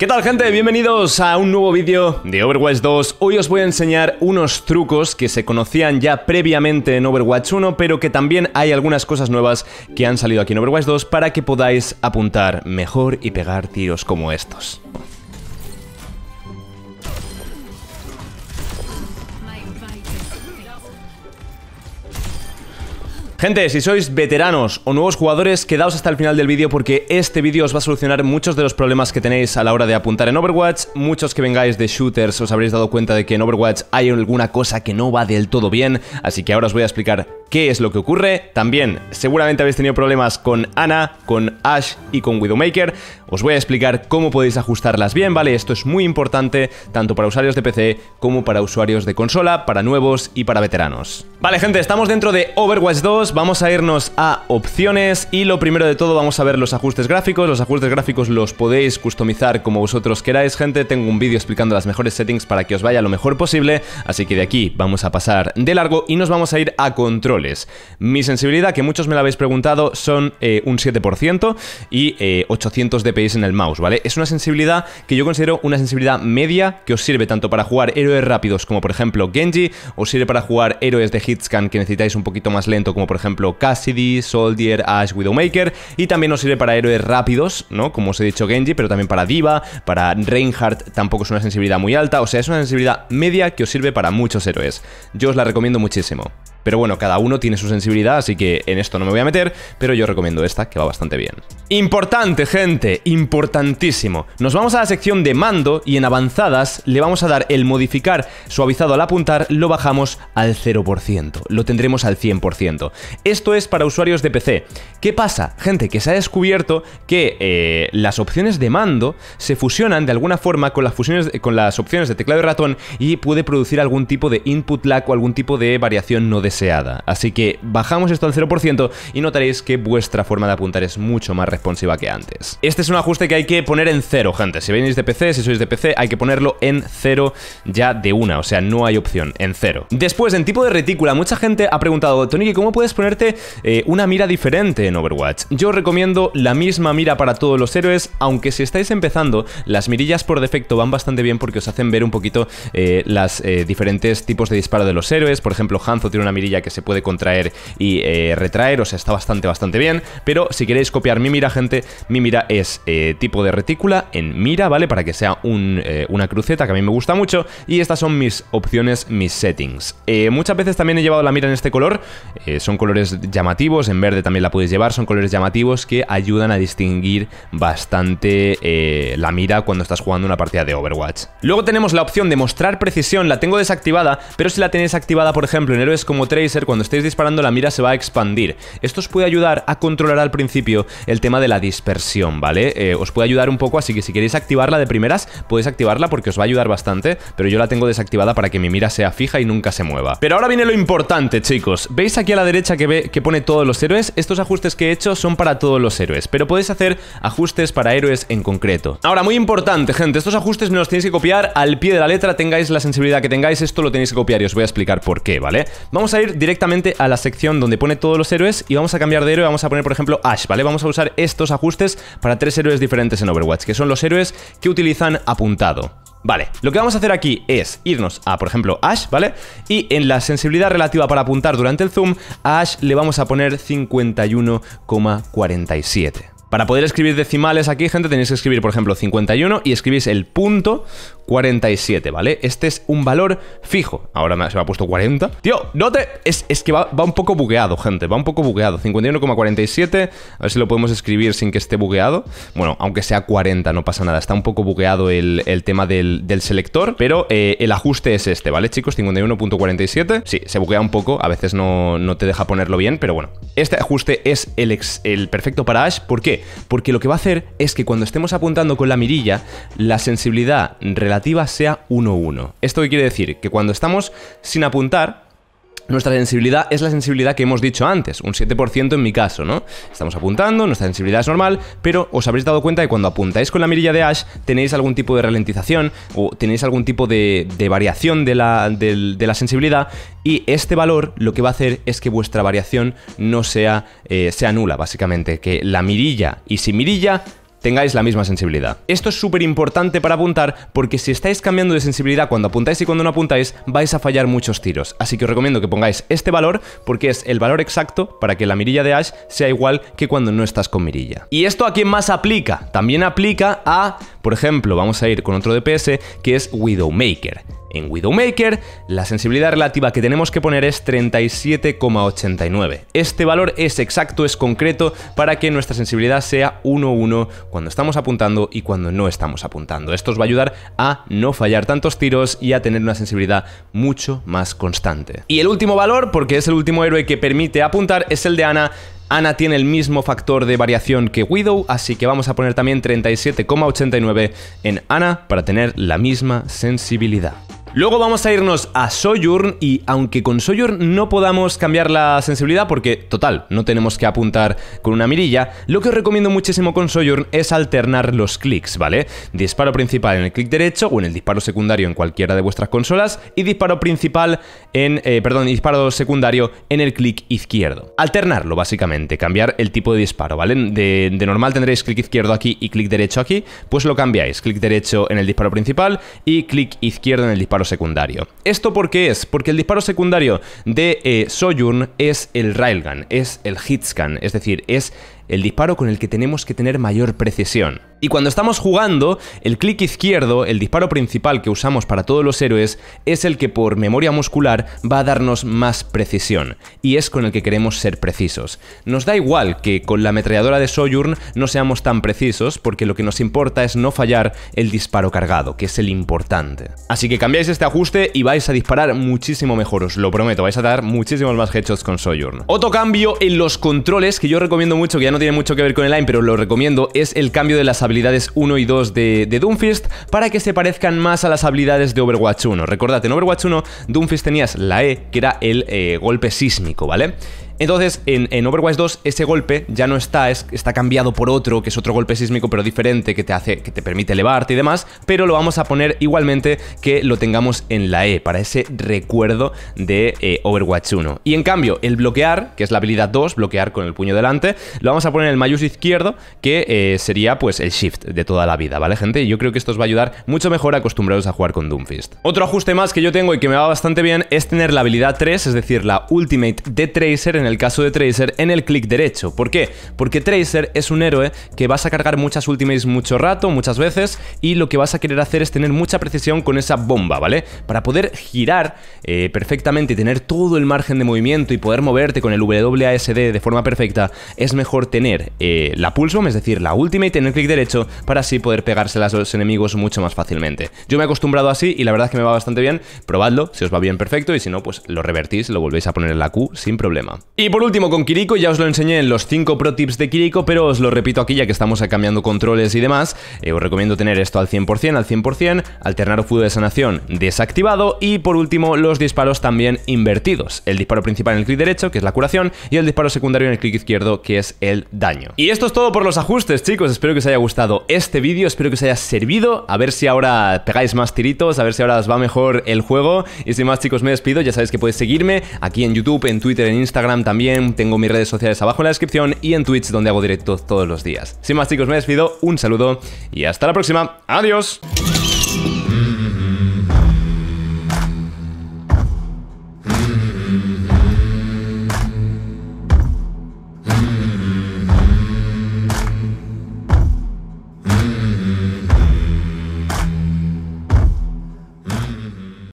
¿Qué tal gente? Bienvenidos a un nuevo vídeo de Overwatch 2. Hoy os voy a enseñar unos trucos que se conocían ya previamente en Overwatch 1, pero que también hay algunas cosas nuevas que han salido aquí en Overwatch 2 para que podáis apuntar mejor y pegar tiros como estos. Gente, si sois veteranos o nuevos jugadores, quedaos hasta el final del vídeo porque este vídeo os va a solucionar muchos de los problemas que tenéis a la hora de apuntar en Overwatch. Muchos que vengáis de shooters os habréis dado cuenta de que en Overwatch hay alguna cosa que no va del todo bien, así que ahora os voy a explicar qué es lo que ocurre. También seguramente habéis tenido problemas con Ana, con Ash y con Widowmaker. Os voy a explicar cómo podéis ajustarlas bien, ¿vale? Esto es muy importante tanto para usuarios de PC como para usuarios de consola, para nuevos y para veteranos. Vale, gente, estamos dentro de Overwatch 2. Vamos a irnos a opciones y lo primero de todo vamos a ver los ajustes gráficos. Los ajustes gráficos los podéis customizar como vosotros queráis, gente. Tengo un vídeo explicando las mejores settings para que os vaya lo mejor posible. Así que de aquí vamos a pasar de largo y nos vamos a ir a control. Mi sensibilidad, que muchos me la habéis preguntado, son eh, un 7% y 800 eh, DPIs en el mouse, ¿vale? Es una sensibilidad que yo considero una sensibilidad media que os sirve tanto para jugar héroes rápidos como por ejemplo Genji, os sirve para jugar héroes de hitscan que necesitáis un poquito más lento como por ejemplo Cassidy, Soldier, Ash, Widowmaker y también os sirve para héroes rápidos, ¿no? Como os he dicho Genji, pero también para Diva, para Reinhardt tampoco es una sensibilidad muy alta, o sea, es una sensibilidad media que os sirve para muchos héroes. Yo os la recomiendo muchísimo. Pero bueno, cada uno tiene su sensibilidad, así que en esto no me voy a meter, pero yo recomiendo esta, que va bastante bien. Importante, gente, importantísimo. Nos vamos a la sección de mando y en avanzadas le vamos a dar el modificar suavizado al apuntar, lo bajamos al 0%, lo tendremos al 100%. Esto es para usuarios de PC. ¿Qué pasa? Gente, que se ha descubierto que eh, las opciones de mando se fusionan de alguna forma con las, fusiones, con las opciones de teclado y ratón y puede producir algún tipo de input lag o algún tipo de variación no deseada deseada. Así que bajamos esto al 0% y notaréis que vuestra forma de apuntar es mucho más responsiva que antes. Este es un ajuste que hay que poner en cero, gente. Si venís de PC, si sois de PC, hay que ponerlo en cero ya de una, o sea, no hay opción, en cero. Después, en tipo de retícula, mucha gente ha preguntado, Tony, ¿cómo puedes ponerte eh, una mira diferente en Overwatch? Yo recomiendo la misma mira para todos los héroes, aunque si estáis empezando, las mirillas por defecto van bastante bien porque os hacen ver un poquito los eh, las eh, diferentes tipos de disparo de los héroes. Por ejemplo, Hanzo tiene una mira que se puede contraer y eh, retraer, o sea, está bastante, bastante bien. Pero si queréis copiar mi mira, gente, mi mira es eh, tipo de retícula en mira, ¿vale? Para que sea eh, una cruceta, que a mí me gusta mucho. Y estas son mis opciones, mis settings. muchas veces también he llevado la mira en este color, son colores llamativos, en verde también la puedes llevar, son colores llamativos que ayudan a distinguir bastante la mira cuando estás jugando una partida de Overwatch. Luego tenemos la opción de mostrar precisión, la tengo desactivada, pero si la tenéis activada, por ejemplo, en héroes como tracer, cuando estéis disparando la mira se va a expandir. Esto os puede ayudar a controlar al principio el tema de la dispersión, ¿vale? Eh, os puede ayudar un poco, así que si queréis activarla de primeras, podéis activarla porque os va a ayudar bastante, pero yo la tengo desactivada para que mi mira sea fija y nunca se mueva. Pero ahora viene lo importante, chicos. ¿Veis aquí a la derecha que, ve, que pone todos los héroes? Estos ajustes que he hecho son para todos los héroes, pero podéis hacer ajustes para héroes en concreto. Ahora, muy importante, gente, estos ajustes me los tenéis que copiar al pie de la letra, tengáis la sensibilidad que tengáis, esto lo tenéis que copiar y os voy a explicar por qué, ¿vale? Vamos a directamente a la sección donde pone todos los héroes y vamos a cambiar de héroe, vamos a poner por ejemplo Ash, ¿vale? Vamos a usar estos ajustes para tres héroes diferentes en Overwatch, que son los héroes que utilizan apuntado. Vale, lo que vamos a hacer aquí es irnos a, por ejemplo, Ash, ¿vale? Y en la sensibilidad relativa para apuntar durante el zoom, a Ash le vamos a poner 51,47. Para poder escribir decimales aquí, gente, tenéis que escribir, por ejemplo, 51 y escribís el punto 47, ¿vale? Este es un valor fijo. Ahora se me ha puesto 40. Tío, no te... Es, que va, un poco bugueado, gente. Va un poco bugueado. 51,47. A ver si lo podemos escribir sin que esté bugueado. Bueno, aunque sea 40, no pasa nada. Está un poco bugueado el, tema del, selector. Pero eh, el ajuste es este, ¿vale, chicos? 51.47. Sí, se buguea un poco. A veces no, no te deja ponerlo bien, pero bueno. Este ajuste es el, el perfecto para Ash. ¿Por qué? Porque lo que va a hacer es que cuando estemos apuntando con la mirilla, la sensibilidad relativa sea 1-1. ¿Esto quiere decir? Que cuando estamos sin apuntar, nuestra sensibilidad es la sensibilidad que hemos dicho antes, un 7% en mi caso, ¿no? Estamos apuntando, nuestra sensibilidad es normal, pero os habréis dado cuenta que cuando apuntáis con la mirilla de Ash tenéis algún tipo de ralentización o tenéis algún tipo de, variación de la, sensibilidad y este valor lo que va a hacer es que vuestra variación no sea, eh, sea nula, básicamente, que la mirilla y sin mirilla tengáis la misma sensibilidad. Esto es súper importante para apuntar porque si estáis cambiando de sensibilidad cuando apuntáis y cuando no apuntáis vais a fallar muchos tiros, así que os recomiendo que pongáis este valor porque es el valor exacto para que la mirilla de Ash sea igual que cuando no estás con mirilla. ¿Y esto a quién más aplica? También aplica a, por ejemplo, vamos a ir con otro DPS que es Widowmaker. En Widowmaker, la sensibilidad relativa que tenemos que poner es 37,89. Este valor es exacto, es concreto, para que nuestra sensibilidad sea 1-1 cuando estamos apuntando y cuando no estamos apuntando. Esto os va a ayudar a no fallar tantos tiros y a tener una sensibilidad mucho más constante. Y el último valor, porque es el último héroe que permite apuntar, es el de Ana, Ana tiene el mismo factor de variación que Widow, así que vamos a poner también 37,89 en Ana para tener la misma sensibilidad. Luego vamos a irnos a Sojourn y aunque con Sojourn no podamos cambiar la sensibilidad porque, total, no tenemos que apuntar con una mirilla, lo que os recomiendo muchísimo con Sojourn es alternar los clics, ¿vale? Disparo principal en el clic derecho o en el disparo secundario en cualquiera de vuestras consolas y disparo principal en, eh, perdón, disparo secundario en el clic izquierdo. Alternarlo, básicamente, cambiar el tipo de disparo, ¿vale? De, de normal tendréis clic izquierdo aquí y clic derecho aquí, pues lo cambiáis, clic derecho en el disparo principal y clic izquierdo en el disparo secundario. ¿Esto por qué es? Porque el disparo secundario de eh, Soyun es el railgun, es el hitscan, es decir, es el disparo con el que tenemos que tener mayor precisión. Y cuando estamos jugando, el clic izquierdo, el disparo principal que usamos para todos los héroes, es el que por memoria muscular va a darnos más precisión, y es con el que queremos ser precisos. Nos da igual que con la ametralladora de Sojourn no seamos tan precisos, porque lo que nos importa es no fallar el disparo cargado, que es el importante. Así que cambiáis este ajuste y vais a disparar muchísimo mejor, os lo prometo, vais a dar muchísimos más hechos con Sojourn. Otro cambio en los controles que yo recomiendo mucho que ya no tiene mucho que ver con el AIM, pero lo recomiendo, es el cambio de las habilidades 1 y 2 de, de Doomfist para que se parezcan más a las habilidades de Overwatch 1. Recordad, en Overwatch 1, Doomfist tenías la E, que era el eh, golpe sísmico, ¿vale? Entonces, en, Overwatch 2, ese golpe ya no está, está cambiado por otro, que es otro golpe sísmico, pero diferente, que te hace, que te permite elevarte y demás, pero lo vamos a poner igualmente que lo tengamos en la E, para ese recuerdo de eh, Overwatch 1. Y en cambio, el bloquear, que es la habilidad 2, bloquear con el puño delante, lo vamos a poner en el mayús izquierdo, que eh, sería pues el shift de toda la vida, ¿vale, gente? Yo creo que esto os va a ayudar mucho mejor acostumbrados a jugar con Doomfist. Otro ajuste más que yo tengo y que me va bastante bien es tener la habilidad 3, es decir, la Ultimate de Tracer en el el caso de Tracer, en el clic derecho. ¿Por qué? Porque Tracer es un héroe que vas a cargar muchas ultimates mucho rato, muchas veces, y lo que vas a querer hacer es tener mucha precisión con esa bomba, ¿vale? Para poder girar eh, perfectamente y tener todo el margen de movimiento y poder moverte con el WASD de forma perfecta, es mejor tener eh, la Pulse es decir, la ultimate en el clic derecho, para así poder pegárselas a los enemigos mucho más fácilmente. Yo me he acostumbrado así y la verdad es que me va bastante bien. Probadlo, si os va bien, perfecto, y si no, pues lo revertís, lo volvéis a poner en la Q sin problema. Y por último con Kiriko, ya os lo enseñé en los 5 pro tips de Kiriko, pero os lo repito aquí ya que estamos cambiando controles y demás, eh, os recomiendo tener esto al 100%, al 100%, alternar fuego de sanación desactivado y por último los disparos también invertidos, el disparo principal en el clic derecho que es la curación y el disparo secundario en el clic izquierdo que es el daño. Y esto es todo por los ajustes chicos, espero que os haya gustado este vídeo, espero que os haya servido, a ver si ahora pegáis más tiritos, a ver si ahora os va mejor el juego y sin más chicos me despido, ya sabéis que podéis seguirme aquí en YouTube, en Twitter, en Instagram, también tengo mis redes sociales abajo en la descripción y en Twitch donde hago directos todos los días. Sin más chicos, me despido, un saludo y hasta la próxima. ¡Adiós!